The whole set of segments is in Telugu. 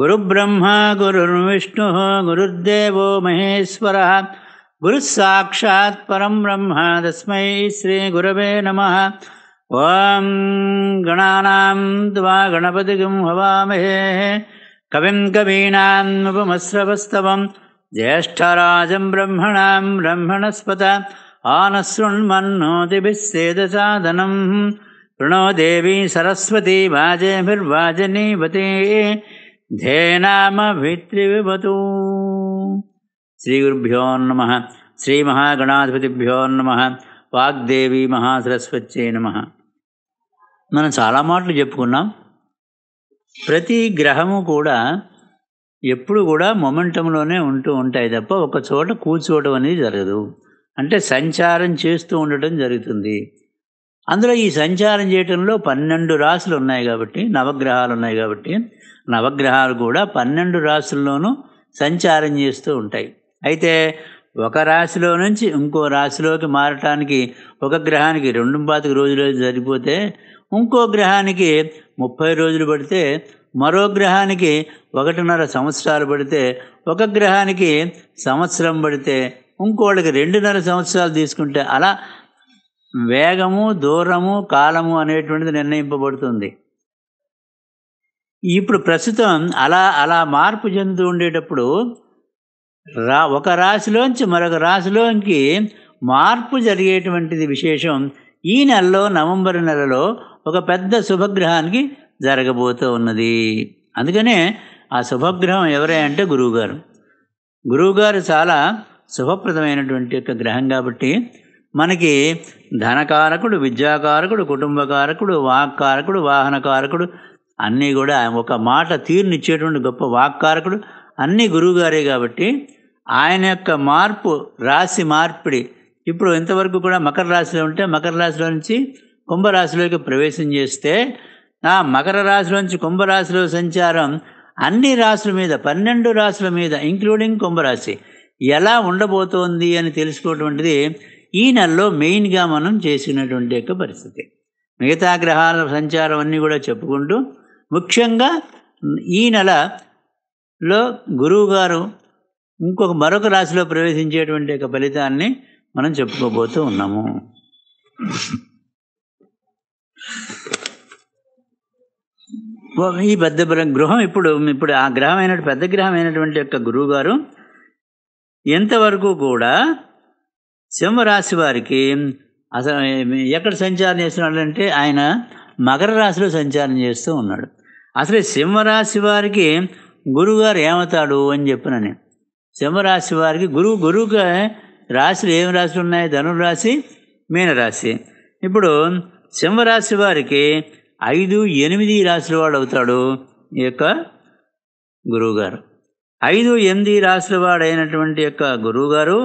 गुरुब्रह्मा गुरुर्विष्णुः गुरुर्देवो महेश्वरः गुरुस्साक्षात् परं ब्रह्म तस्मै श्रीगुरवे नमः ॐ गणानां द्वा गणपतिगुं हवामहे कविं कवीनामुपमस्रवस्तवं ज्येष्ठराजं ब्रह्मणां ब्रह्मणस्पत आनसृण्मन्नोतिभिः सेदसाधनं प्रणो देवी सरस्वती वाजेभिर्वाजनीवती ధేనామవిత్రివిభతూ శ్రీ గురుభ్యో నమ శ్రీ మహాగణాధిపతిభ్యో నమ వాగ్దేవి మహాసరస్వత్యే నమ మనం చాలా మాటలు చెప్పుకున్నాం ప్రతి గ్రహము కూడా ఎప్పుడు కూడా మొమెంటంలోనే ఉంటూ ఉంటాయి తప్ప ఒక చోట కూర్చోవడం అనేది జరగదు అంటే సంచారం చేస్తూ ఉండటం జరుగుతుంది అందులో ఈ సంచారం చేయటంలో పన్నెండు రాశులు ఉన్నాయి కాబట్టి నవగ్రహాలు ఉన్నాయి కాబట్టి నవగ్రహాలు కూడా పన్నెండు రాసుల్లోనూ సంచారం చేస్తూ ఉంటాయి అయితే ఒక రాశిలో నుంచి ఇంకో రాశిలోకి మారటానికి ఒక గ్రహానికి రెండు పాతిక రోజులు సరిపోతే ఇంకో గ్రహానికి ముప్పై రోజులు పడితే మరో గ్రహానికి ఒకటిన్నర సంవత్సరాలు పడితే ఒక గ్రహానికి సంవత్సరం పడితే ఇంకోళ్ళకి రెండున్నర సంవత్సరాలు తీసుకుంటే అలా వేగము దూరము కాలము అనేటువంటిది నిర్ణయింపబడుతుంది ఇప్పుడు ప్రస్తుతం అలా అలా మార్పు చెందుతూ ఉండేటప్పుడు రా ఒక రాశిలోంచి మరొక రాశిలోకి మార్పు జరిగేటువంటిది విశేషం ఈ నెలలో నవంబర్ నెలలో ఒక పెద్ద శుభగ్రహానికి జరగబోతూ ఉన్నది అందుకనే ఆ శుభగ్రహం ఎవరే అంటే గురువుగారు గురువుగారు చాలా శుభప్రదమైనటువంటి యొక్క గ్రహం కాబట్టి మనకి ధనకారకుడు విద్యాకారకుడు కుటుంబకారకుడు వాక్కారకుడు వాహనకారకుడు అన్నీ కూడా ఒక మాట తీరునిచ్చేటువంటి గొప్ప వాక్కారకుడు అన్నీ గురువుగారే కాబట్టి ఆయన యొక్క మార్పు రాశి మార్పిడి ఇప్పుడు ఇంతవరకు కూడా మకర రాశిలో ఉంటే మకర రాశిలో నుంచి కుంభరాశిలోకి ప్రవేశం చేస్తే నా మకర రాశిలోంచి కుంభరాశిలో సంచారం అన్ని రాశుల మీద పన్నెండు రాశుల మీద ఇంక్లూడింగ్ కుంభరాశి ఎలా ఉండబోతోంది అని తెలుసుకోవటువంటిది ఈ నెలలో మెయిన్గా మనం చేసినటువంటి యొక్క పరిస్థితి మిగతా గ్రహాల సంచారం అన్నీ కూడా చెప్పుకుంటూ ముఖ్యంగా ఈ నెలలో గురువుగారు ఇంకొక మరొక రాశిలో ప్రవేశించేటువంటి యొక్క ఫలితాన్ని మనం చెప్పుకోబోతూ ఉన్నాము ఈ పెద్ద గృహం ఇప్పుడు ఇప్పుడు ఆ గ్రహం అయిన పెద్ద గ్రహం అయినటువంటి యొక్క గురువుగారు ఎంతవరకు కూడా సింహరాశి వారికి అసలు ఎక్కడ సంచారం చేస్తున్నాడంటే ఆయన మకర రాశిలో సంచారం చేస్తూ ఉన్నాడు అసలు సింహరాశి వారికి గురువుగారు ఏమవుతాడు అని నేను సింహరాశి వారికి గురువు గురువుగా రాశులు ఏమి రాశులు ఉన్నాయి ధనురాశి మీనరాశి ఇప్పుడు సింహరాశి వారికి ఐదు ఎనిమిది రాశుల వాడు అవుతాడు ఈ యొక్క గురువుగారు ఐదు ఎనిమిది రాశుల వాడైనటువంటి యొక్క గురువుగారు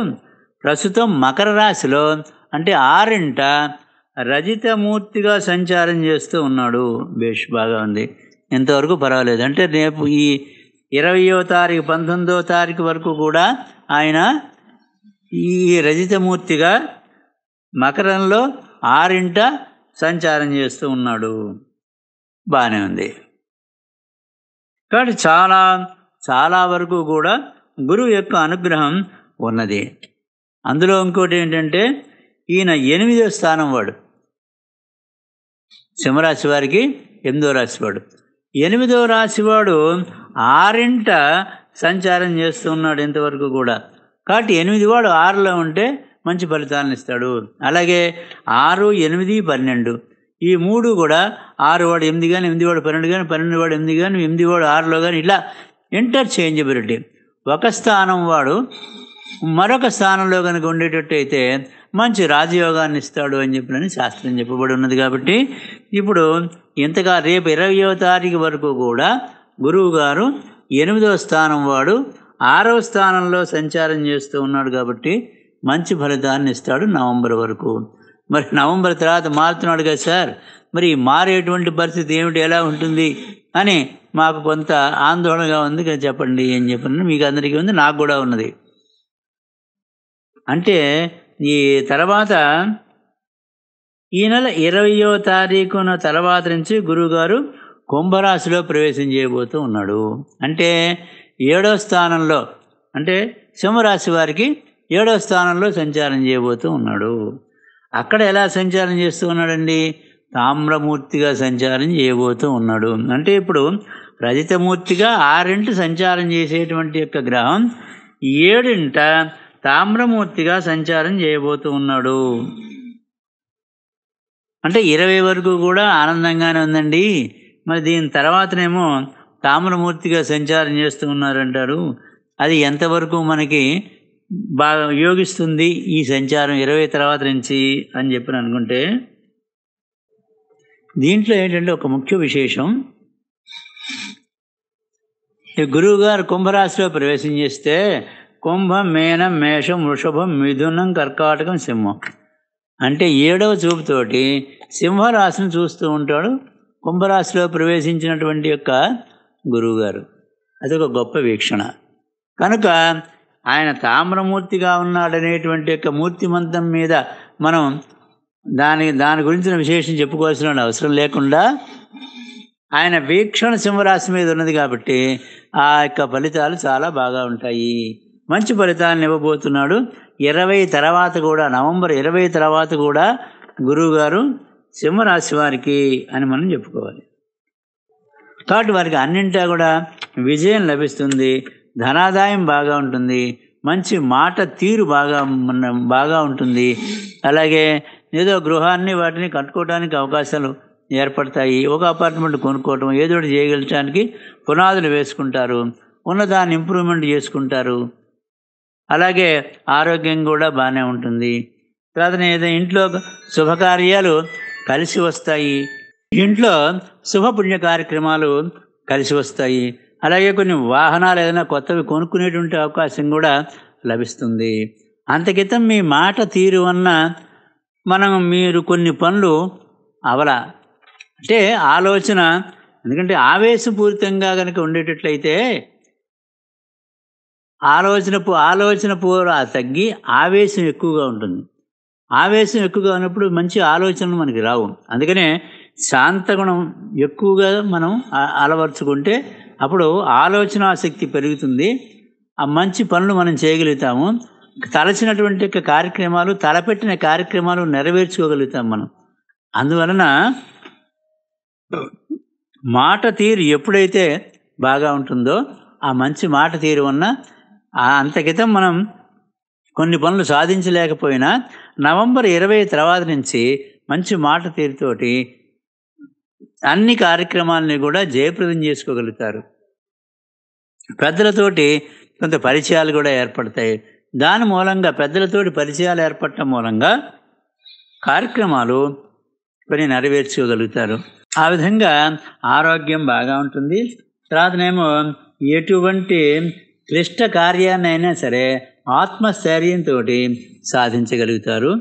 ప్రస్తుతం మకర రాశిలో అంటే ఆరింట రజితమూర్తిగా సంచారం చేస్తూ ఉన్నాడు బేష్ బాగా ఉంది ఇంతవరకు పర్వాలేదు అంటే రేపు ఈ ఇరవయో తారీఖు పంతొమ్మిదో తారీఖు వరకు కూడా ఆయన ఈ రజితమూర్తిగా మకరంలో ఆరింట సంచారం చేస్తూ ఉన్నాడు బాగానే ఉంది కాబట్టి చాలా చాలా వరకు కూడా గురువు యొక్క అనుగ్రహం ఉన్నది అందులో ఇంకోటి ఏంటంటే ఈయన ఎనిమిదో స్థానం వాడు సింహరాశి వారికి ఎనిమిదో రాశివాడు ఎనిమిదో రాశివాడు ఆరింట సంచారం చేస్తున్నాడు ఇంతవరకు కూడా కాబట్టి ఎనిమిది వాడు ఆరులో ఉంటే మంచి ఫలితాలను ఇస్తాడు అలాగే ఆరు ఎనిమిది పన్నెండు ఈ మూడు కూడా ఆరు వాడు ఎనిమిది కానీ ఎనిమిది వాడు పన్నెండు కానీ పన్నెండు వాడు ఎనిమిది కానీ ఎనిమిది వాడు ఆరులో కానీ ఇలా ఇంటర్చేంజబిలిటీ ఒక స్థానం వాడు మరొక స్థానంలో కనుక ఉండేటట్టు అయితే మంచి రాజయోగాన్ని ఇస్తాడు అని చెప్పినని శాస్త్రం చెప్పబడి ఉన్నది కాబట్టి ఇప్పుడు ఇంతగా రేపు ఇరవయో తారీఖు వరకు కూడా గురువు గారు ఎనిమిదవ స్థానం వాడు ఆరవ స్థానంలో సంచారం చేస్తూ ఉన్నాడు కాబట్టి మంచి ఫలితాన్ని ఇస్తాడు నవంబర్ వరకు మరి నవంబర్ తర్వాత మారుతున్నాడు కదా సార్ మరి మారేటువంటి పరిస్థితి ఏమిటి ఎలా ఉంటుంది అని మాకు కొంత ఆందోళనగా ఉంది కదా చెప్పండి అని చెప్పండి మీకు అందరికీ ఉంది నాకు కూడా ఉన్నది అంటే ఈ తర్వాత ఈ నెల ఇరవయో తారీఖున తర్వాత నుంచి గురువుగారు కుంభరాశిలో ప్రవేశం చేయబోతూ ఉన్నాడు అంటే ఏడో స్థానంలో అంటే సింహరాశి వారికి ఏడో స్థానంలో సంచారం చేయబోతూ ఉన్నాడు అక్కడ ఎలా సంచారం చేస్తూ ఉన్నాడండి తామ్రమూర్తిగా సంచారం చేయబోతూ ఉన్నాడు అంటే ఇప్పుడు రజితమూర్తిగా ఆరింటి సంచారం చేసేటువంటి యొక్క గ్రహం ఏడింట తామ్రమూర్తిగా సంచారం చేయబోతూ ఉన్నాడు అంటే ఇరవై వరకు కూడా ఆనందంగానే ఉందండి మరి దీని తర్వాతనేమో తామ్రమూర్తిగా సంచారం చేస్తూ ఉన్నారంటారు అది ఎంతవరకు మనకి బాగా ఉపయోగిస్తుంది ఈ సంచారం ఇరవై తర్వాత నుంచి అని చెప్పి అనుకుంటే దీంట్లో ఏంటంటే ఒక ముఖ్య విశేషం గురువు గారు కుంభరాశిలో ప్రవేశం చేస్తే కుంభం మేనం మేషం వృషభం మిథునం కర్కాటకం సింహం అంటే ఏడవ చూపుతోటి సింహరాశిని చూస్తూ ఉంటాడు కుంభరాశిలో ప్రవేశించినటువంటి యొక్క గురువుగారు అది ఒక గొప్ప వీక్షణ కనుక ఆయన తామ్రమూర్తిగా ఉన్నాడనేటువంటి యొక్క మూర్తిమంతం మీద మనం దాని దాని గురించిన విశేషం చెప్పుకోవాల్సిన అవసరం లేకుండా ఆయన వీక్షణ సింహరాశి మీద ఉన్నది కాబట్టి ఆ యొక్క ఫలితాలు చాలా బాగా ఉంటాయి మంచి ఫలితాలను ఇవ్వబోతున్నాడు ఇరవై తర్వాత కూడా నవంబర్ ఇరవై తర్వాత కూడా గురువుగారు సింహరాశి వారికి అని మనం చెప్పుకోవాలి కాబట్టి వారికి అన్నింటా కూడా విజయం లభిస్తుంది ధనాదాయం బాగా ఉంటుంది మంచి మాట తీరు బాగా బాగా ఉంటుంది అలాగే ఏదో గృహాన్ని వాటిని కట్టుకోవడానికి అవకాశాలు ఏర్పడతాయి ఒక అపార్ట్మెంట్ కొనుక్కోవటం ఏదో ఒకటి చేయగలటానికి పునాదులు వేసుకుంటారు ఉన్నదాన్ని ఇంప్రూవ్మెంట్ చేసుకుంటారు అలాగే ఆరోగ్యం కూడా బాగానే ఉంటుంది తర్వాత ఏదో ఇంట్లో శుభకార్యాలు కలిసి వస్తాయి ఇంట్లో శుభపుణ్య కార్యక్రమాలు కలిసి వస్తాయి అలాగే కొన్ని వాహనాలు ఏదైనా కొత్తవి కొనుక్కునేటువంటి అవకాశం కూడా లభిస్తుంది అంతకితం మీ మాట తీరు వలన మనం మీరు కొన్ని పనులు అవల అంటే ఆలోచన ఎందుకంటే ఆవేశపూరితంగా కనుక ఉండేటట్లయితే ఆలోచన ఆలోచన పూర్వ తగ్గి ఆవేశం ఎక్కువగా ఉంటుంది ఆవేశం ఎక్కువగా ఉన్నప్పుడు మంచి ఆలోచనలు మనకి రావు అందుకనే శాంతగుణం ఎక్కువగా మనం అలవర్చుకుంటే అప్పుడు ఆలోచన శక్తి పెరుగుతుంది ఆ మంచి పనులు మనం చేయగలుగుతాము తలచినటువంటి కార్యక్రమాలు తలపెట్టిన కార్యక్రమాలు నెరవేర్చుకోగలుగుతాం మనం అందువలన మాట తీరు ఎప్పుడైతే బాగా ఉంటుందో ఆ మంచి మాట తీరు ఉన్న అంతకితం మనం కొన్ని పనులు సాధించలేకపోయినా నవంబర్ ఇరవై తర్వాత నుంచి మంచి మాట తీరుతోటి అన్ని కార్యక్రమాలని కూడా జయప్రదం చేసుకోగలుగుతారు పెద్దలతోటి కొంత పరిచయాలు కూడా ఏర్పడతాయి దాని మూలంగా పెద్దలతోటి పరిచయాలు ఏర్పడటం మూలంగా కార్యక్రమాలు కొన్ని నెరవేర్చుకోగలుగుతారు ఆ విధంగా ఆరోగ్యం బాగా ఉంటుంది తర్వాతనేమో ఎటువంటి క్లిష్ట కార్యాన్నైనా సరే ఆత్మస్థైర్యంతో సాధించగలుగుతారు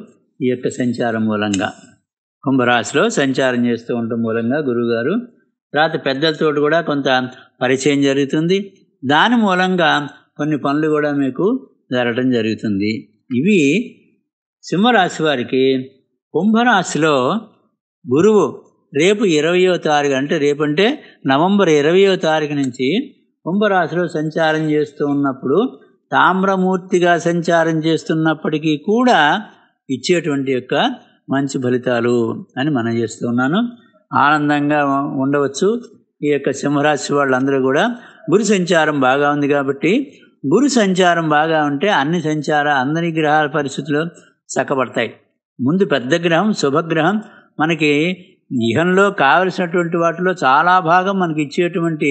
ఈ యొక్క సంచారం మూలంగా కుంభరాశిలో సంచారం చేస్తూ ఉండటం మూలంగా గురువుగారు తర్వాత పెద్దలతో కూడా కొంత పరిచయం జరుగుతుంది దాని మూలంగా కొన్ని పనులు కూడా మీకు జరగడం జరుగుతుంది ఇవి సింహరాశి వారికి కుంభరాశిలో గురువు రేపు ఇరవయో తారీఖు అంటే రేపంటే నవంబర్ ఇరవయో తారీఖు నుంచి కుంభరాశిలో సంచారం చేస్తూ ఉన్నప్పుడు తామ్రమూర్తిగా సంచారం చేస్తున్నప్పటికీ కూడా ఇచ్చేటువంటి యొక్క మంచి ఫలితాలు అని మనం చేస్తూ ఉన్నాను ఆనందంగా ఉండవచ్చు ఈ యొక్క సింహరాశి వాళ్ళందరూ కూడా గురు సంచారం బాగా ఉంది కాబట్టి గురు సంచారం బాగా ఉంటే అన్ని సంచార అందరి గ్రహాల పరిస్థితులు చక్కబడతాయి ముందు పెద్ద గ్రహం శుభగ్రహం మనకి ఇహంలో కావలసినటువంటి వాటిలో చాలా భాగం మనకి ఇచ్చేటువంటి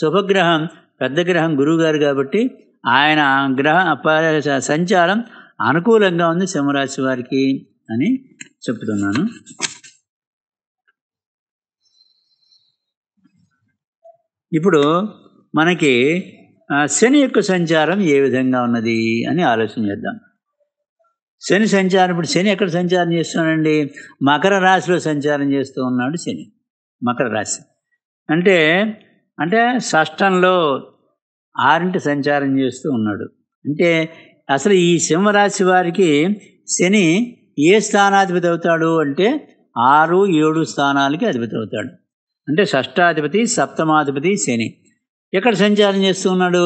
శుభగ్రహం పెద్ద గ్రహం గురువుగారు కాబట్టి ఆయన గ్రహ సంచారం అనుకూలంగా ఉంది సింహరాశి వారికి అని చెప్తున్నాను ఇప్పుడు మనకి శని యొక్క సంచారం ఏ విధంగా ఉన్నది అని ఆలోచన చేద్దాం శని సంచారం ఇప్పుడు శని ఎక్కడ సంచారం చేస్తున్నాడండి మకర రాశిలో సంచారం చేస్తూ ఉన్నాడు శని మకర రాశి అంటే అంటే షష్టంలో ఆరింటి సంచారం చేస్తూ ఉన్నాడు అంటే అసలు ఈ సింహరాశి వారికి శని ఏ స్థానాధిపతి అవుతాడు అంటే ఆరు ఏడు స్థానాలకి అధిపతి అవుతాడు అంటే షష్టాధిపతి సప్తమాధిపతి శని ఎక్కడ సంచారం చేస్తూ ఉన్నాడు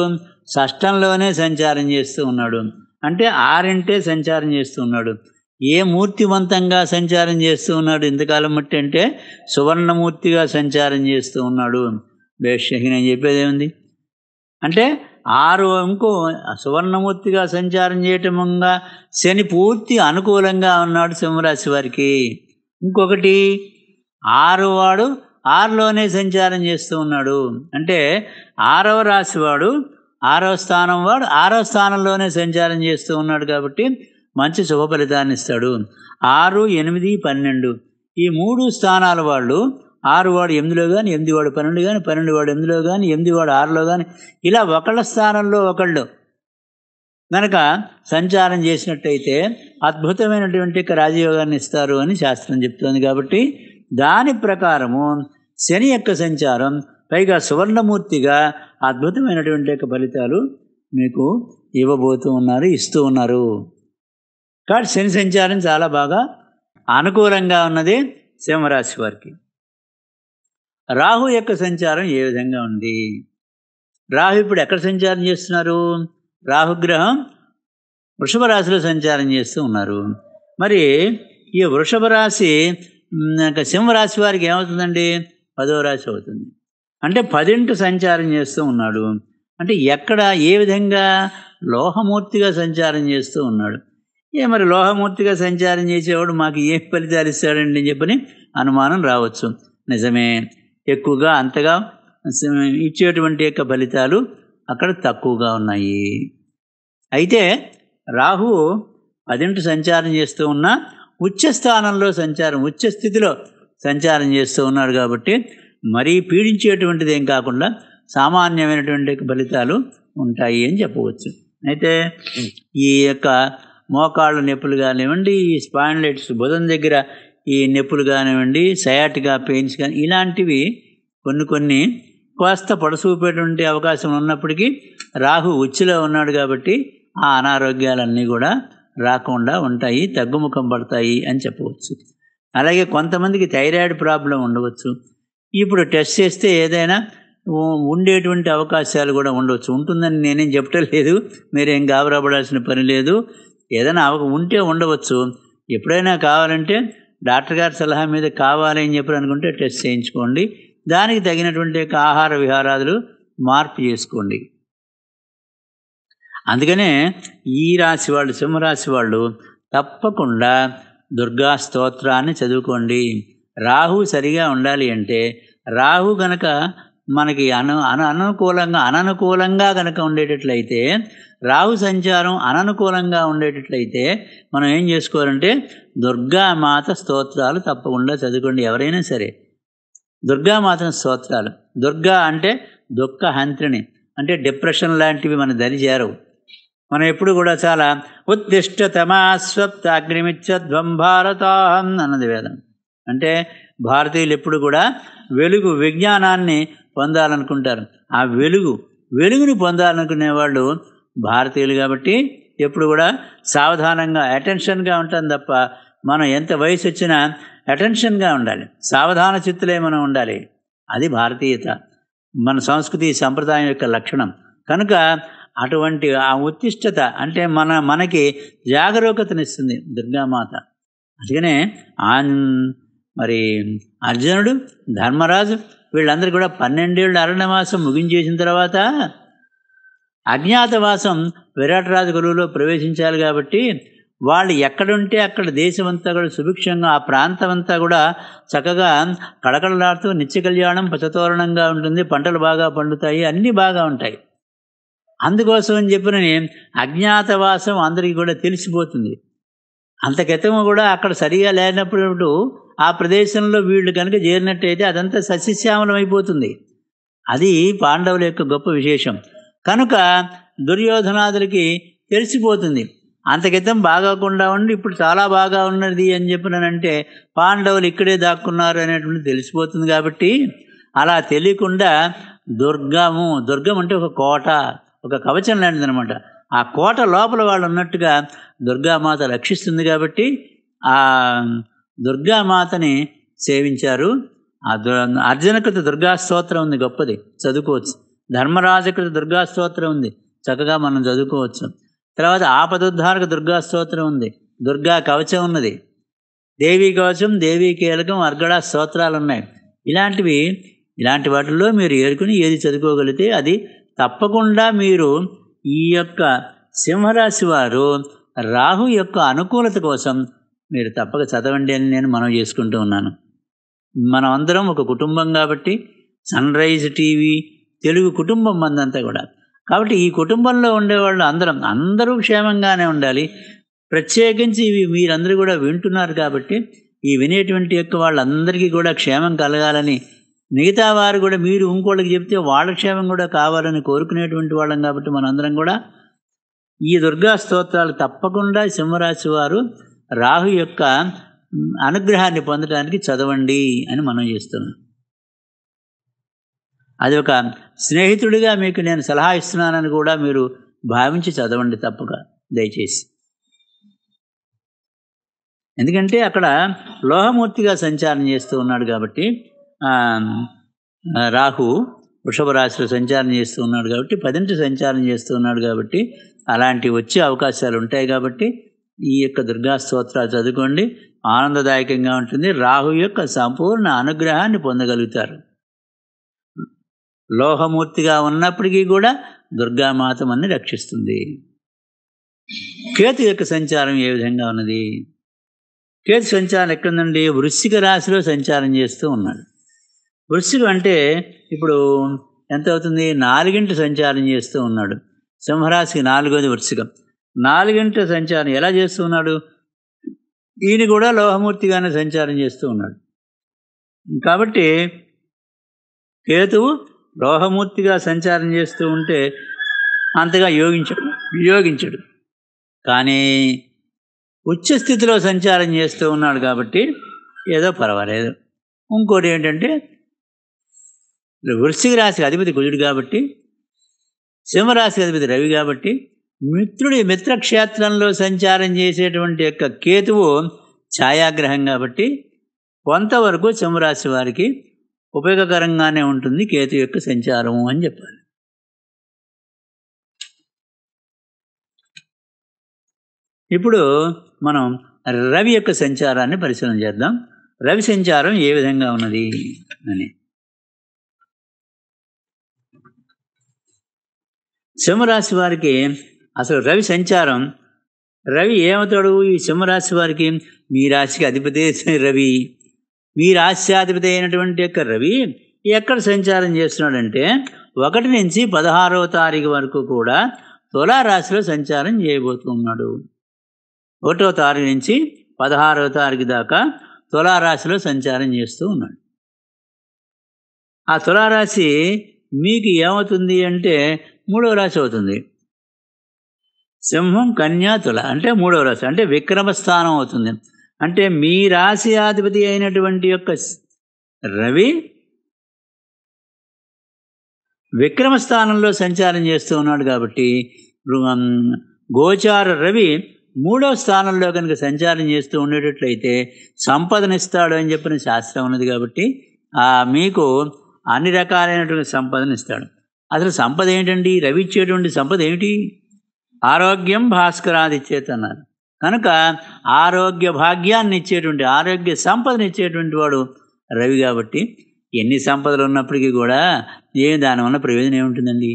షష్టంలోనే సంచారం చేస్తూ ఉన్నాడు అంటే ఆరింటే సంచారం చేస్తూ ఉన్నాడు ఏ మూర్తివంతంగా సంచారం చేస్తూ ఉన్నాడు ఇంతకాలం మట్టి అంటే సువర్ణమూర్తిగా సంచారం చేస్తూ ఉన్నాడు భేషకి అని చెప్పేదేముంది అంటే ఆరు ఇంకో సువర్ణమూర్తిగా సంచారం చేయటముగా శని పూర్తి అనుకూలంగా ఉన్నాడు సింహరాశి వారికి ఇంకొకటి ఆరు వాడు ఆరులోనే సంచారం చేస్తూ ఉన్నాడు అంటే ఆరవ రాశి వాడు ఆరవ స్థానం వాడు ఆరవ స్థానంలోనే సంచారం చేస్తూ ఉన్నాడు కాబట్టి మంచి శుభ ఫలితాన్ని ఇస్తాడు ఆరు ఎనిమిది పన్నెండు ఈ మూడు స్థానాల వాళ్ళు ఆరు వాడు ఎనిమిదిలో కానీ ఎనిమిది వాడు పన్నెండు కానీ పన్నెండు వాడు ఎనిమిదిలో కానీ ఎనిమిది వాడు ఆరులో కానీ ఇలా ఒకళ్ళ స్థానంలో ఒకళ్ళు కనుక సంచారం చేసినట్టయితే అద్భుతమైనటువంటి యొక్క రాజయోగాన్ని ఇస్తారు అని శాస్త్రం చెప్తోంది కాబట్టి దాని ప్రకారము శని యొక్క సంచారం పైగా సువర్ణమూర్తిగా అద్భుతమైనటువంటి యొక్క ఫలితాలు మీకు ఇవ్వబోతూ ఉన్నారు ఇస్తూ ఉన్నారు కాబట్టి శని సంచారం చాలా బాగా అనుకూలంగా ఉన్నది సింహరాశి వారికి రాహు యొక్క సంచారం ఏ విధంగా ఉంది రాహు ఇప్పుడు ఎక్కడ సంచారం చేస్తున్నారు రాహుగ్రహం వృషభ రాశిలో సంచారం చేస్తూ ఉన్నారు మరి ఈ వృషభ రాశి సింహరాశి వారికి ఏమవుతుందండి పదో రాశి అవుతుంది అంటే పదింటి సంచారం చేస్తూ ఉన్నాడు అంటే ఎక్కడ ఏ విధంగా లోహమూర్తిగా సంచారం చేస్తూ ఉన్నాడు ఏ మరి లోహమూర్తిగా సంచారం చేసేవాడు మాకు ఏ ఫలితాలు ఇస్తాడండి అని చెప్పని అనుమానం రావచ్చు నిజమే ఎక్కువగా అంతగా ఇచ్చేటువంటి యొక్క ఫలితాలు అక్కడ తక్కువగా ఉన్నాయి అయితే రాహు పదింటి సంచారం చేస్తూ ఉన్న ఉచ్చ స్థానంలో సంచారం ఉచ్చ స్థితిలో సంచారం చేస్తూ ఉన్నాడు కాబట్టి మరీ పీడించేటువంటిది ఏం కాకుండా సామాన్యమైనటువంటి ఫలితాలు ఉంటాయి అని చెప్పవచ్చు అయితే ఈ యొక్క మోకాళ్ళ నొప్పులు కానివ్వండి ఈ స్పాండ్లెట్స్ బుధం దగ్గర ఈ నొప్పులు కానివ్వండి సయాటిగా పెయిన్స్ కానీ ఇలాంటివి కొన్ని కొన్ని కాస్త పడసూపేటువంటి అవకాశం ఉన్నప్పటికీ రాహు ఉచ్చిలో ఉన్నాడు కాబట్టి ఆ అనారోగ్యాలన్నీ కూడా రాకుండా ఉంటాయి తగ్గుముఖం పడతాయి అని చెప్పవచ్చు అలాగే కొంతమందికి థైరాయిడ్ ప్రాబ్లం ఉండవచ్చు ఇప్పుడు టెస్ట్ చేస్తే ఏదైనా ఉండేటువంటి అవకాశాలు కూడా ఉండవచ్చు ఉంటుందని నేనేం చెప్పటం లేదు మీరేం గాబరాబడాల్సిన పని లేదు ఏదైనా ఉంటే ఉండవచ్చు ఎప్పుడైనా కావాలంటే డాక్టర్ గారి సలహా మీద కావాలి అని చెప్పి అనుకుంటే టెస్ట్ చేయించుకోండి దానికి తగినటువంటి యొక్క ఆహార విహారాదులు మార్పు చేసుకోండి అందుకనే ఈ రాశి వాళ్ళు సింహరాశి వాళ్ళు తప్పకుండా దుర్గా స్తోత్రాన్ని చదువుకోండి రాహు సరిగా ఉండాలి అంటే రాహు గనక మనకి అను అను అనుకూలంగా అననుకూలంగా కనుక ఉండేటట్లయితే రాహు సంచారం అననుకూలంగా ఉండేటట్లయితే మనం ఏం చేసుకోవాలంటే దుర్గామాత స్తోత్రాలు తప్పకుండా చదువుకోండి ఎవరైనా సరే దుర్గామాత స్తోత్రాలు దుర్గా అంటే దుఃఖ హంత్రిని అంటే డిప్రెషన్ లాంటివి మన దరి చేరవు మనం ఎప్పుడు కూడా చాలా ఉత్తిష్టతమాస్వప్త అగ్నిమిచ్చ భారతాహం అన్నది వేదం అంటే భారతీయులు ఎప్పుడు కూడా వెలుగు విజ్ఞానాన్ని పొందాలనుకుంటారు ఆ వెలుగు వెలుగుని పొందాలనుకునే వాళ్ళు భారతీయులు కాబట్టి ఎప్పుడు కూడా సావధానంగా అటెన్షన్గా ఉంటాం తప్ప మనం ఎంత వయసు వచ్చినా అటెన్షన్గా ఉండాలి సావధాన చిత్తులే మనం ఉండాలి అది భారతీయత మన సంస్కృతి సంప్రదాయం యొక్క లక్షణం కనుక అటువంటి ఆ ఉత్తిష్టత అంటే మన మనకి జాగరూకతనిస్తుంది దుర్గామాత అందుకనే ఆ మరి అర్జునుడు ధర్మరాజు వీళ్ళందరూ కూడా పన్నెండేళ్ళు అరణ్యవాసం ముగించేసిన తర్వాత అజ్ఞాతవాసం విరాటరాజు గురువులో ప్రవేశించాలి కాబట్టి వాళ్ళు ఎక్కడుంటే అక్కడ దేశమంతా కూడా సుభిక్షంగా ఆ ప్రాంతం అంతా కూడా చక్కగా కళకళలాడుతూ నిత్య కళ్యాణం పచ్చతోరణంగా ఉంటుంది పంటలు బాగా పండుతాయి అన్నీ బాగా ఉంటాయి అందుకోసం అని చెప్పిన అజ్ఞాతవాసం అందరికీ కూడా తెలిసిపోతుంది అంత కూడా అక్కడ సరిగా లేనప్పుడు ఆ ప్రదేశంలో వీళ్ళు కనుక చేరినట్టయితే అదంతా సస్యశ్యామలం అయిపోతుంది అది పాండవుల యొక్క గొప్ప విశేషం కనుక దుర్యోధనాదులకి తెలిసిపోతుంది అంతకితం బాగాకుండా ఉండి ఇప్పుడు చాలా బాగా ఉన్నది అని చెప్పినంటే పాండవులు ఇక్కడే దాక్కున్నారు అనేటువంటి తెలిసిపోతుంది కాబట్టి అలా తెలియకుండా దుర్గము దుర్గం అంటే ఒక కోట ఒక కవచం లాంటిది అనమాట ఆ కోట లోపల వాళ్ళు ఉన్నట్టుగా దుర్గామాత రక్షిస్తుంది కాబట్టి ఆ దుర్గామాతని సేవించారు ఆ అర్జునకృత దుర్గా స్తోత్రం ఉంది గొప్పది చదువుకోవచ్చు ధర్మరాజకృత దుర్గా స్తోత్రం ఉంది చక్కగా మనం చదువుకోవచ్చు తర్వాత ఆపదుద్ధారక దుర్గా స్తోత్రం ఉంది దుర్గా కవచం ఉన్నది దేవీ కవచం దేవీ కీలకం అర్గడ స్తోత్రాలు ఉన్నాయి ఇలాంటివి ఇలాంటి వాటిల్లో మీరు ఏరుకుని ఏది చదువుకోగలిగితే అది తప్పకుండా మీరు ఈ యొక్క సింహరాశి వారు రాహు యొక్క అనుకూలత కోసం మీరు తప్పక చదవండి అని నేను మనం చేసుకుంటూ ఉన్నాను మనం అందరం ఒక కుటుంబం కాబట్టి సన్ రైజ్ టీవీ తెలుగు కుటుంబం మందంతా కూడా కాబట్టి ఈ కుటుంబంలో ఉండేవాళ్ళు అందరం అందరూ క్షేమంగానే ఉండాలి ప్రత్యేకించి ఇవి మీరందరూ కూడా వింటున్నారు కాబట్టి ఈ వినేటువంటి యొక్క వాళ్ళందరికీ కూడా క్షేమం కలగాలని మిగతా వారు కూడా మీరు ఇంకోళ్ళకి చెప్తే వాళ్ళ క్షేమం కూడా కావాలని కోరుకునేటువంటి వాళ్ళం కాబట్టి మనందరం కూడా ఈ దుర్గా స్తోత్రాలు తప్పకుండా సింహరాశి వారు రాహు యొక్క అనుగ్రహాన్ని పొందడానికి చదవండి అని మనం చేస్తున్నాం అది ఒక స్నేహితుడిగా మీకు నేను సలహా ఇస్తున్నానని కూడా మీరు భావించి చదవండి తప్పక దయచేసి ఎందుకంటే అక్కడ లోహమూర్తిగా సంచారం చేస్తూ ఉన్నాడు కాబట్టి రాహు వృషభ రాశిలో సంచారం చేస్తూ ఉన్నాడు కాబట్టి పదింటి సంచారం చేస్తూ ఉన్నాడు కాబట్టి అలాంటి వచ్చే అవకాశాలు ఉంటాయి కాబట్టి ఈ యొక్క దుర్గా స్తోత్రాలు చదువుకోండి ఆనందదాయకంగా ఉంటుంది రాహు యొక్క సంపూర్ణ అనుగ్రహాన్ని పొందగలుగుతారు లోహమూర్తిగా ఉన్నప్పటికీ కూడా దుర్గామాత మన్ని రక్షిస్తుంది కేతు యొక్క సంచారం ఏ విధంగా ఉన్నది కేతు సంచారం ఎక్కడుందండి వృశ్చిక రాశిలో సంచారం చేస్తూ ఉన్నాడు వృశ్చికం అంటే ఇప్పుడు ఎంత అవుతుంది నాలుగింటి సంచారం చేస్తూ ఉన్నాడు సింహరాశికి నాలుగోది వృశ్చికం నాలుగింటి సంచారం ఎలా చేస్తూ ఉన్నాడు ఈయన కూడా లోహమూర్తిగానే సంచారం చేస్తూ ఉన్నాడు కాబట్టి కేతువు లోహమూర్తిగా సంచారం చేస్తూ ఉంటే అంతగా యోగించడు వియోగించడు కానీ ఉచ్చస్థితిలో సంచారం చేస్తూ ఉన్నాడు కాబట్టి ఏదో పర్వాలేదు ఇంకోటి ఏంటంటే వృశ్చిక రాశికి అధిపతి కుజుడు కాబట్టి సింహరాశికి అధిపతి రవి కాబట్టి మిత్రుడి మిత్రక్షేత్రంలో సంచారం చేసేటువంటి యొక్క కేతువు ఛాయాగ్రహం కాబట్టి కొంతవరకు సింహరాశి వారికి ఉపయోగకరంగానే ఉంటుంది కేతు యొక్క సంచారము అని చెప్పాలి ఇప్పుడు మనం రవి యొక్క సంచారాన్ని పరిశీలన చేద్దాం రవి సంచారం ఏ విధంగా ఉన్నది అని సింహరాశి వారికి అసలు రవి సంచారం రవి ఏమవుతాడు ఈ సింహరాశి వారికి మీ రాశికి అధిపతి రవి ఈ రాశ్యాధిపతి అయినటువంటి యొక్క రవి ఎక్కడ సంచారం చేస్తున్నాడంటే ఒకటి నుంచి పదహారవ తారీఖు వరకు కూడా తులారాశిలో సంచారం చేయబోతున్నాడు ఒకటో తారీఖు నుంచి పదహారవ తారీఖు దాకా తులారాశిలో సంచారం చేస్తూ ఉన్నాడు ఆ తులారాశి మీకు ఏమవుతుంది అంటే మూడవ రాశి అవుతుంది సింహం కన్యా తుల అంటే మూడవ రాశి అంటే విక్రమ స్థానం అవుతుంది అంటే మీ రాశి అధిపతి అయినటువంటి యొక్క రవి విక్రమ స్థానంలో సంచారం చేస్తూ ఉన్నాడు కాబట్టి గోచార రవి మూడవ స్థానంలో కనుక సంచారం చేస్తూ ఉండేటట్లయితే సంపదనిస్తాడు అని చెప్పిన శాస్త్రం ఉన్నది కాబట్టి మీకు అన్ని రకాలైనటువంటి సంపదనిస్తాడు అసలు సంపద ఏంటండి రవి ఇచ్చేటువంటి సంపద ఏమిటి ఆరోగ్యం భాస్కరాది చేతన్నారు కనుక ఆరోగ్య భాగ్యాన్ని ఇచ్చేటువంటి ఆరోగ్య సంపదని ఇచ్చేటువంటి వాడు రవి కాబట్టి ఎన్ని సంపదలు ఉన్నప్పటికీ కూడా ఏ దానివల్ల ప్రయోజనం ఏముంటుందండి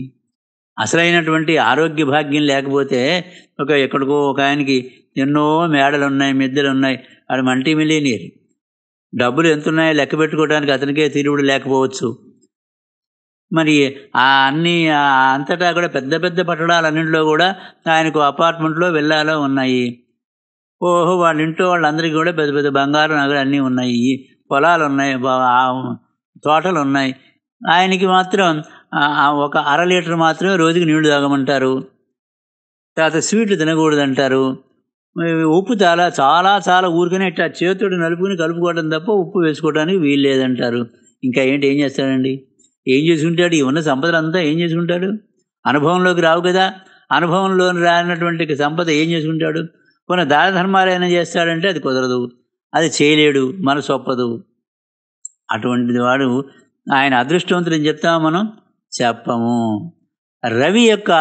అసలైనటువంటి ఆరోగ్య భాగ్యం లేకపోతే ఒక ఎక్కడికో ఒక ఆయనకి ఎన్నో మేడలు ఉన్నాయి మిద్దెలు ఉన్నాయి వాడు మల్టీ మిలియనీర్ డబ్బులు ఎంత ఉన్నాయో లెక్క పెట్టుకోవడానికి అతనికే తీరువుడు లేకపోవచ్చు మరి ఆ అన్ని అంతటా కూడా పెద్ద పెద్ద పట్టణాలన్నింటిలో కూడా ఆయనకు అపార్ట్మెంట్లో వెళ్ళాలో ఉన్నాయి ఓహో వాళ్ళ ఇంట్లో వాళ్ళందరికీ కూడా పెద్ద పెద్ద బంగారు నగలు అన్నీ ఉన్నాయి పొలాలు ఉన్నాయి తోటలు ఉన్నాయి ఆయనకి మాత్రం ఒక అర లీటర్ మాత్రమే రోజుకి నీళ్లు తాగమంటారు తర్వాత స్వీట్లు తినకూడదంటారు ఉప్పు చాలా చాలా చాలా ఊరికనే ఇట్లా చేతుడు నలుపుకుని కలుపుకోవడం తప్ప ఉప్పు వేసుకోవడానికి వీలు లేదంటారు ఇంకా ఏంటి ఏం చేస్తాడండి ఏం చేసుకుంటాడు ఈ ఉన్న సంపదలు అంతా ఏం చేసుకుంటాడు అనుభవంలోకి రావు కదా అనుభవంలోని రానటువంటి సంపద ఏం చేసుకుంటాడు కొన్ని దాన ధర్మాలు ఏమైనా చేస్తాడంటే అది కుదరదు అది చేయలేడు మనసు ఒప్పదు అటువంటిది వాడు ఆయన అదృష్టవంతుడు చెప్తామో మనం చెప్పము రవి యొక్క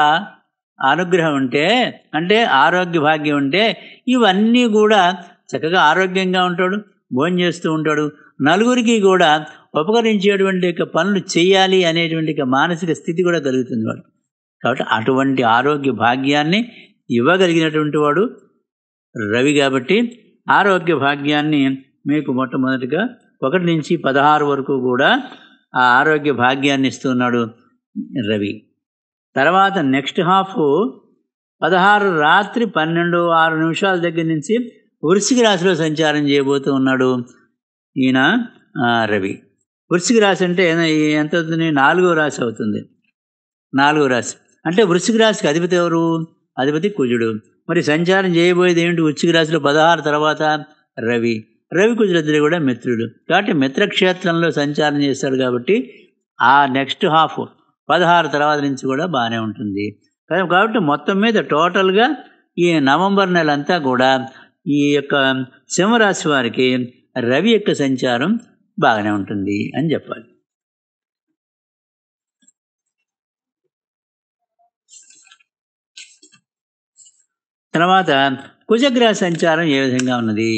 అనుగ్రహం ఉంటే అంటే ఆరోగ్య భాగ్యం ఉంటే ఇవన్నీ కూడా చక్కగా ఆరోగ్యంగా ఉంటాడు భోజనం చేస్తూ ఉంటాడు నలుగురికి కూడా ఉపకరించేటువంటి యొక్క పనులు చేయాలి అనేటువంటి మానసిక స్థితి కూడా కలుగుతుంది వాడు కాబట్టి అటువంటి ఆరోగ్య భాగ్యాన్ని ఇవ్వగలిగినటువంటి వాడు రవి కాబట్టి ఆరోగ్య భాగ్యాన్ని మీకు మొట్టమొదటిగా ఒకటి నుంచి పదహారు వరకు కూడా ఆ ఆరోగ్య భాగ్యాన్ని ఇస్తున్నాడు రవి తర్వాత నెక్స్ట్ హాఫ్ పదహారు రాత్రి పన్నెండు ఆరు నిమిషాల దగ్గర నుంచి వృశ్చిక రాశిలో సంచారం చేయబోతూ ఉన్నాడు ఈయన రవి వృశ్చిక రాశి అంటే ఎంత అవుతుంది నాలుగో రాశి అవుతుంది నాలుగో రాశి అంటే వృశ్చిక రాశికి అధిపతి ఎవరు అధిపతి కుజుడు మరి సంచారం చేయబోయేది ఏమిటి ఉచ్చిక రాశిలో పదహారు తర్వాత రవి రవి కుజులిద్దరు కూడా మిత్రుడు కాబట్టి మిత్రక్షేత్రంలో సంచారం చేస్తాడు కాబట్టి ఆ నెక్స్ట్ హాఫ్ పదహారు తర్వాత నుంచి కూడా బాగానే ఉంటుంది కాబట్టి మొత్తం మీద టోటల్గా ఈ నవంబర్ నెల అంతా కూడా ఈ యొక్క సింహరాశి వారికి రవి యొక్క సంచారం బాగానే ఉంటుంది అని చెప్పాలి తర్వాత కుజగ్రహ సంచారం ఏ విధంగా ఉన్నది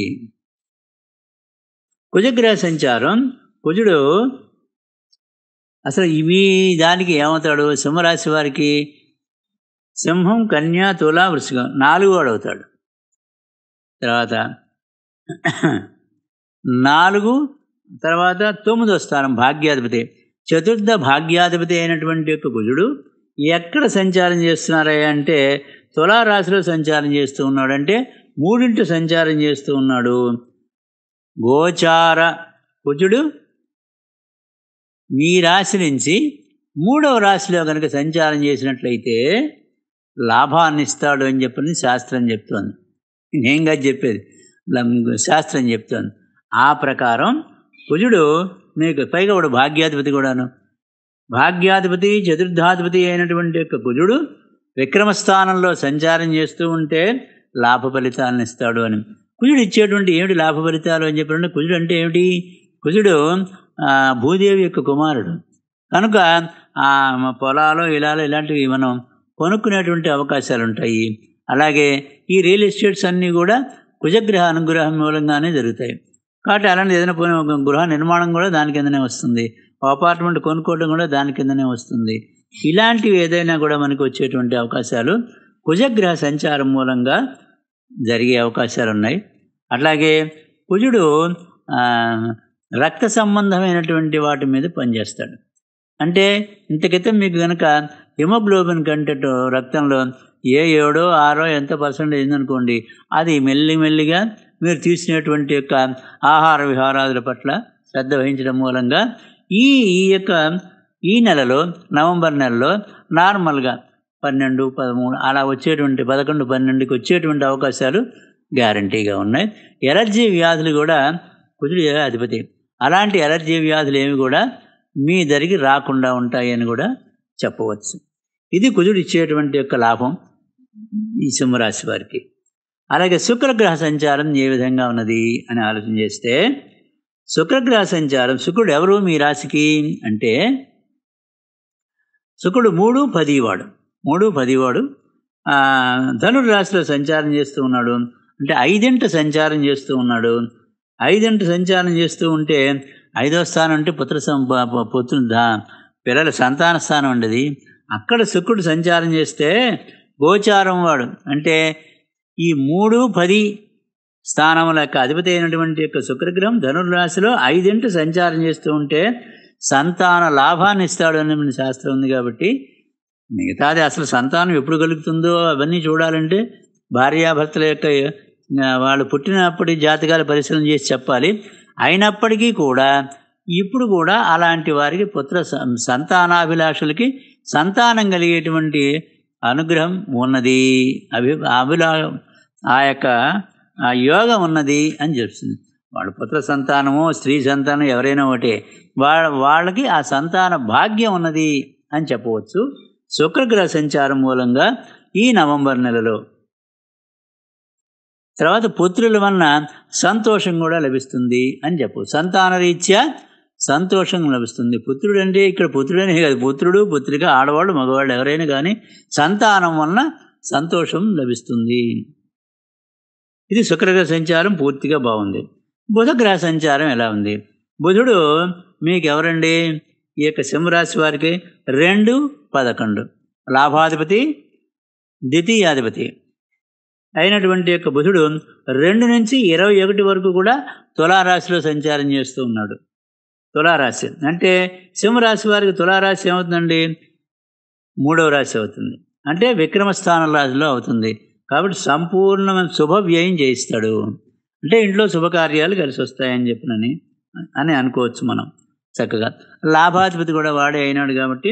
కుజగ్రహ సంచారం కుజుడు అసలు ఇవి దానికి ఏమవుతాడు సింహరాశి వారికి సింహం కన్యా తుల వృషికం నాలుగు వాడు అవుతాడు తర్వాత నాలుగు తర్వాత తొమ్మిదో స్థానం భాగ్యాధిపతి చతుర్థ భాగ్యాధిపతి అయినటువంటి యొక్క కుజుడు ఎక్కడ సంచారం చేస్తున్నారా అంటే తులారాశిలో సంచారం చేస్తూ ఉన్నాడు అంటే మూడింటి సంచారం చేస్తూ ఉన్నాడు గోచార కుజుడు మీ రాశి నుంచి మూడవ రాశిలో కనుక సంచారం చేసినట్లయితే లాభాన్ని ఇస్తాడు అని చెప్పని శాస్త్రం చెప్తోంది నేంగా చెప్పేది శాస్త్రం చెప్తోంది ఆ ప్రకారం కుజుడు మీకు పైగా కూడా భాగ్యాధిపతి కూడాను భాగ్యాధిపతి చతుర్థాధిపతి అయినటువంటి యొక్క కుజుడు విక్రమస్థానంలో సంచారం చేస్తూ ఉంటే లాభ ఫలితాలను ఇస్తాడు అని కుజుడు ఇచ్చేటువంటి ఏమిటి లాభ ఫలితాలు అని చెప్పారంటే కుజుడు అంటే ఏమిటి కుజుడు భూదేవి యొక్క కుమారుడు కనుక పొలాలు ఇలాలు ఇలాంటివి మనం కొనుక్కునేటువంటి అవకాశాలు ఉంటాయి అలాగే ఈ రియల్ ఎస్టేట్స్ అన్నీ కూడా కుజగ్రహ అనుగ్రహం మూలంగానే జరుగుతాయి కాబట్టి అలాంటి ఏదైనా గృహ నిర్మాణం కూడా దాని కిందనే వస్తుంది అపార్ట్మెంట్ కొనుక్కోవడం కూడా దాని కిందనే వస్తుంది ఇలాంటివి ఏదైనా కూడా మనకు వచ్చేటువంటి అవకాశాలు కుజగ్రహ సంచారం మూలంగా జరిగే అవకాశాలు ఉన్నాయి అట్లాగే కుజుడు రక్త సంబంధమైనటువంటి వాటి మీద పనిచేస్తాడు అంటే ఇంతకైతే మీకు కనుక హిమోగ్లోబిన్ కంటెంట్ రక్తంలో ఏ ఏడో ఆరో ఎంత పర్సెంట్ అయిందనుకోండి అది మెల్లిమెల్లిగా మీరు తీసినటువంటి యొక్క ఆహార విహారాదుల పట్ల శ్రద్ధ వహించడం మూలంగా ఈ ఈ యొక్క ఈ నెలలో నవంబర్ నెలలో నార్మల్గా పన్నెండు పదమూడు అలా వచ్చేటువంటి పదకొండు పన్నెండుకి వచ్చేటువంటి అవకాశాలు గ్యారంటీగా ఉన్నాయి ఎలర్జీ వ్యాధులు కూడా కుజుడు అధిపతి అలాంటి ఎలర్జీ వ్యాధులు ఏమి కూడా మీ దరికి రాకుండా ఉంటాయి అని కూడా చెప్పవచ్చు ఇది కుదురు ఇచ్చేటువంటి యొక్క లాభం ఈ సింహరాశి వారికి అలాగే శుక్రగ్రహ సంచారం ఏ విధంగా ఉన్నది అని ఆలోచన చేస్తే శుక్రగ్రహ సంచారం శుక్రుడు ఎవరు మీ రాశికి అంటే శుకుడు మూడు పదివాడు మూడు పదివాడు ధనుర్రాశిలో సంచారం చేస్తూ ఉన్నాడు అంటే ఐదింట సంచారం చేస్తూ ఉన్నాడు ఐదింట సంచారం చేస్తూ ఉంటే ఐదో స్థానం అంటే పుత్ర పుత్రుని దా పిల్లల సంతాన స్థానం ఉండేది అక్కడ శుక్రుడు సంచారం చేస్తే గోచారం వాడు అంటే ఈ మూడు పది స్థానముల యొక్క అధిపతి అయినటువంటి యొక్క శుక్రగ్రహం ధనుర్రాశిలో ఐదింటి సంచారం చేస్తూ ఉంటే సంతాన లాభాన్ని ఇస్తాడు ఇస్తాడని శాస్త్రం ఉంది కాబట్టి మిగతాది అసలు సంతానం ఎప్పుడు కలుగుతుందో అవన్నీ చూడాలంటే భార్యాభర్తల యొక్క వాళ్ళు పుట్టినప్పటి జాతకాలు పరిశీలన చేసి చెప్పాలి అయినప్పటికీ కూడా ఇప్పుడు కూడా అలాంటి వారికి పుత్ర సంతానాభిలాషులకి సంతానం కలిగేటువంటి అనుగ్రహం ఉన్నది అభి అభిలా ఆ యొక్క యోగం ఉన్నది అని చెప్తుంది వాళ్ళ పుత్ర సంతానము స్త్రీ సంతానం ఎవరైనా ఒకటే వాళ్ళ వాళ్ళకి ఆ సంతాన భాగ్యం ఉన్నది అని చెప్పవచ్చు శుక్రగ్రహ సంచారం మూలంగా ఈ నవంబర్ నెలలో తర్వాత పుత్రుల వలన సంతోషం కూడా లభిస్తుంది అని చెప్పు సంతానరీత్యా సంతోషం లభిస్తుంది పుత్రుడు అంటే ఇక్కడ పుత్రుడనే కాదు పుత్రుడు పుత్రిక ఆడవాళ్ళు మగవాళ్ళు ఎవరైనా కానీ సంతానం వలన సంతోషం లభిస్తుంది ఇది శుక్రగ్రహ సంచారం పూర్తిగా బాగుంది బుధ గ్రహ సంచారం ఎలా ఉంది బుధుడు మీకు ఎవరండి ఈ యొక్క సింహరాశి వారికి రెండు పదకొండు లాభాధిపతి ద్వితీయాధిపతి అయినటువంటి యొక్క బుధుడు రెండు నుంచి ఇరవై ఒకటి వరకు కూడా తులారాశిలో సంచారం చేస్తూ ఉన్నాడు తులారాశి అంటే సింహరాశి వారికి తులారాశి ఏమవుతుందండి మూడవ రాశి అవుతుంది అంటే విక్రమస్థాన రాశిలో అవుతుంది కాబట్టి సంపూర్ణమైన శుభ వ్యయం చేయిస్తాడు అంటే ఇంట్లో శుభకార్యాలు కలిసి వస్తాయని చెప్పినని అని అనుకోవచ్చు మనం చక్కగా లాభాధిపతి కూడా వాడే అయినాడు కాబట్టి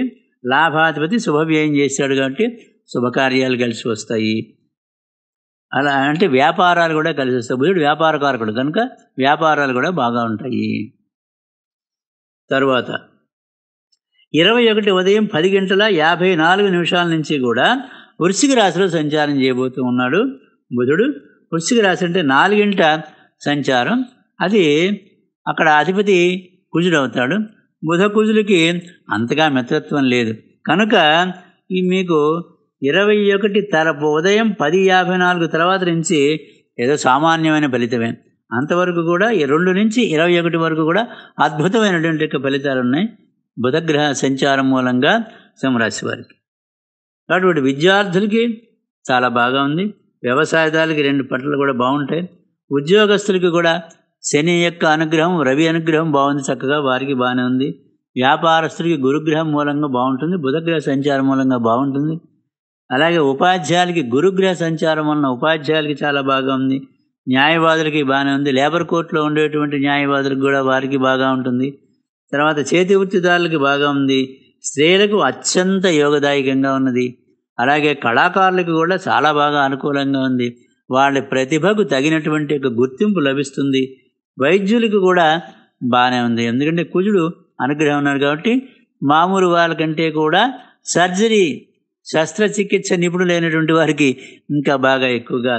లాభాధిపతి శుభవ్యయం చేశాడు కాబట్టి శుభకార్యాలు కలిసి వస్తాయి అలా అంటే వ్యాపారాలు కూడా కలిసి వస్తాయి బుధుడు వ్యాపారకారకుడు కనుక వ్యాపారాలు కూడా బాగా ఉంటాయి తరువాత ఇరవై ఒకటి ఉదయం పది గంటల యాభై నాలుగు నిమిషాల నుంచి కూడా వృశ్చిక రాశిలో సంచారం చేయబోతూ ఉన్నాడు బుధుడు వృశ్చిక రాశి అంటే నాలుగింట సంచారం అది అక్కడ అధిపతి కుజుడు అవుతాడు బుధ కుజులకి అంతగా మిత్రత్వం లేదు కనుక ఈ మీకు ఇరవై ఒకటి తర ఉదయం పది యాభై నాలుగు తర్వాత నుంచి ఏదో సామాన్యమైన ఫలితమే అంతవరకు కూడా రెండు నుంచి ఇరవై ఒకటి వరకు కూడా అద్భుతమైనటువంటి యొక్క ఫలితాలు ఉన్నాయి బుధగ్రహ సంచారం మూలంగా సింహరాశి వారికి అటువంటి విద్యార్థులకి చాలా బాగా ఉంది వ్యవసాయదారులకి రెండు పంటలు కూడా బాగుంటాయి ఉద్యోగస్తులకి కూడా శని యొక్క అనుగ్రహం రవి అనుగ్రహం బాగుంది చక్కగా వారికి బాగానే ఉంది వ్యాపారస్తులకి గురుగ్రహం మూలంగా బాగుంటుంది బుధగ్రహ సంచారం మూలంగా బాగుంటుంది అలాగే ఉపాధ్యాయులకి గురుగ్రహ సంచారం వలన ఉపాధ్యాయులకి చాలా బాగా ఉంది న్యాయవాదులకి బాగానే ఉంది లేబర్ కోర్టులో ఉండేటువంటి న్యాయవాదులకు కూడా వారికి బాగా ఉంటుంది తర్వాత చేతి వృత్తిదారులకి బాగా ఉంది స్త్రీలకు అత్యంత యోగదాయకంగా ఉన్నది అలాగే కళాకారులకు కూడా చాలా బాగా అనుకూలంగా ఉంది వాళ్ళ ప్రతిభకు తగినటువంటి ఒక గుర్తింపు లభిస్తుంది వైద్యులకు కూడా బాగానే ఉంది ఎందుకంటే కుజుడు అనుగ్రహం ఉన్నారు కాబట్టి మామూలు వాళ్ళకంటే కూడా సర్జరీ శస్త్రచికిత్స నిపుణులైనటువంటి వారికి ఇంకా బాగా ఎక్కువగా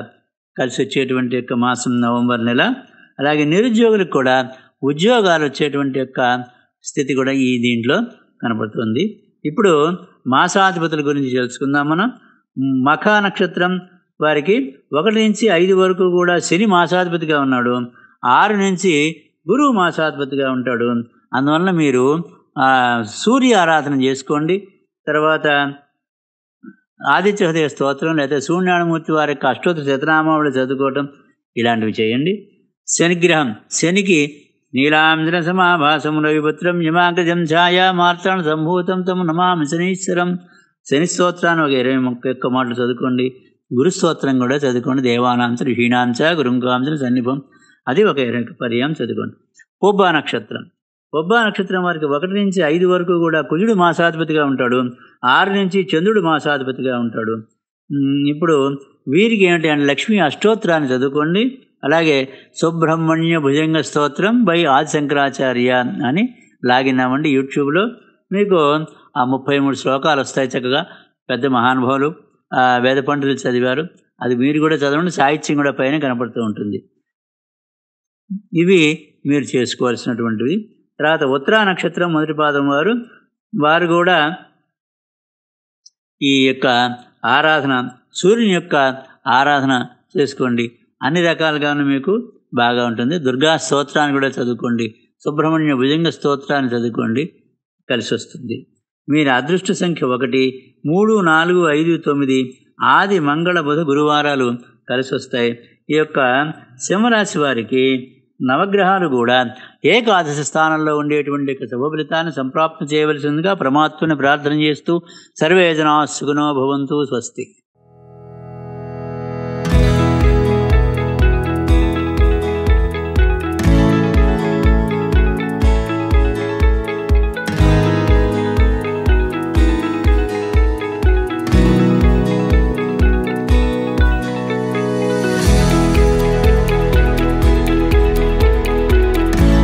కలిసి వచ్చేటువంటి యొక్క మాసం నవంబర్ నెల అలాగే నిరుద్యోగులకు కూడా ఉద్యోగాలు వచ్చేటువంటి యొక్క స్థితి కూడా ఈ దీంట్లో కనబడుతుంది ఇప్పుడు మాసాధిపతుల గురించి తెలుసుకుందాం మనం మఖ నక్షత్రం వారికి ఒకటి నుంచి ఐదు వరకు కూడా శని మాసాధిపతిగా ఉన్నాడు ఆరు నుంచి గురువు మాసాధిపతిగా ఉంటాడు అందువలన మీరు సూర్య ఆరాధన చేసుకోండి తర్వాత ఆదిత్య హృదయ స్తోత్రం లేదా సూర్యనారాయణమూర్తి వారి అష్టోత్తర శతనామావళి చదువుకోవటం ఇలాంటివి చేయండి శనిగ్రహం శనికి నీలాంజన సమాభాసము రవిపుత్రం ఛాయ మార్తాను సంభూతం తము నమామి శనీశ్వరం స్తోత్రాన్ని ఒక ఇరవై ముక్క ఎక్కువ మాటలు చదువుకోండి గురుస్తోత్రం కూడా చదువుకోండి దేవానాంశ హీనాంశ గురుంకాంచ సన్నిభం అది ఒక ఇరవై పర్యాయం చదువుకోండి పొబ్బా నక్షత్రం పొబ్బా నక్షత్రం వారికి ఒకటి నుంచి ఐదు వరకు కూడా కుజుడు మాసాధిపతిగా ఉంటాడు ఆరు నుంచి చంద్రుడు మాసాధిపతిగా ఉంటాడు ఇప్పుడు వీరికి ఏమిటి అంటే లక్ష్మీ అష్టోత్రాన్ని చదువుకోండి అలాగే సుబ్రహ్మణ్య భుజంగ స్తోత్రం బై ఆది శంకరాచార్య అని లాగినామండి యూట్యూబ్లో మీకు ఆ ముప్పై మూడు శ్లోకాలు వస్తాయి చక్కగా పెద్ద మహానుభావులు వేద పండితులు చదివారు అది మీరు కూడా చదవండి సాహిత్యం కూడా పైన కనపడుతూ ఉంటుంది ఇవి మీరు చేసుకోవాల్సినటువంటివి తర్వాత ఉత్తరా నక్షత్రం మొదటి పాదం వారు వారు కూడా ఈ యొక్క ఆరాధన సూర్యుని యొక్క ఆరాధన చేసుకోండి అన్ని రకాలుగాను మీకు బాగా ఉంటుంది దుర్గా స్తోత్రాన్ని కూడా చదువుకోండి సుబ్రహ్మణ్య భుజంగ స్తోత్రాన్ని చదువుకోండి కలిసి వస్తుంది మీరు అదృష్ట సంఖ్య ఒకటి మూడు నాలుగు ఐదు తొమ్మిది ఆది మంగళ బుధ గురువారాలు కలిసి వస్తాయి ఈ యొక్క సింహరాశి వారికి నవగ్రహాలు కూడా ఏకాదశి స్థానంలో ఉండేటువంటి శుభఫలితాన్ని సంప్రాప్తం చేయవలసిందిగా పరమాత్మని ప్రార్థన చేస్తూ సర్వేజనా సుఖనో భవంతు స్వస్తి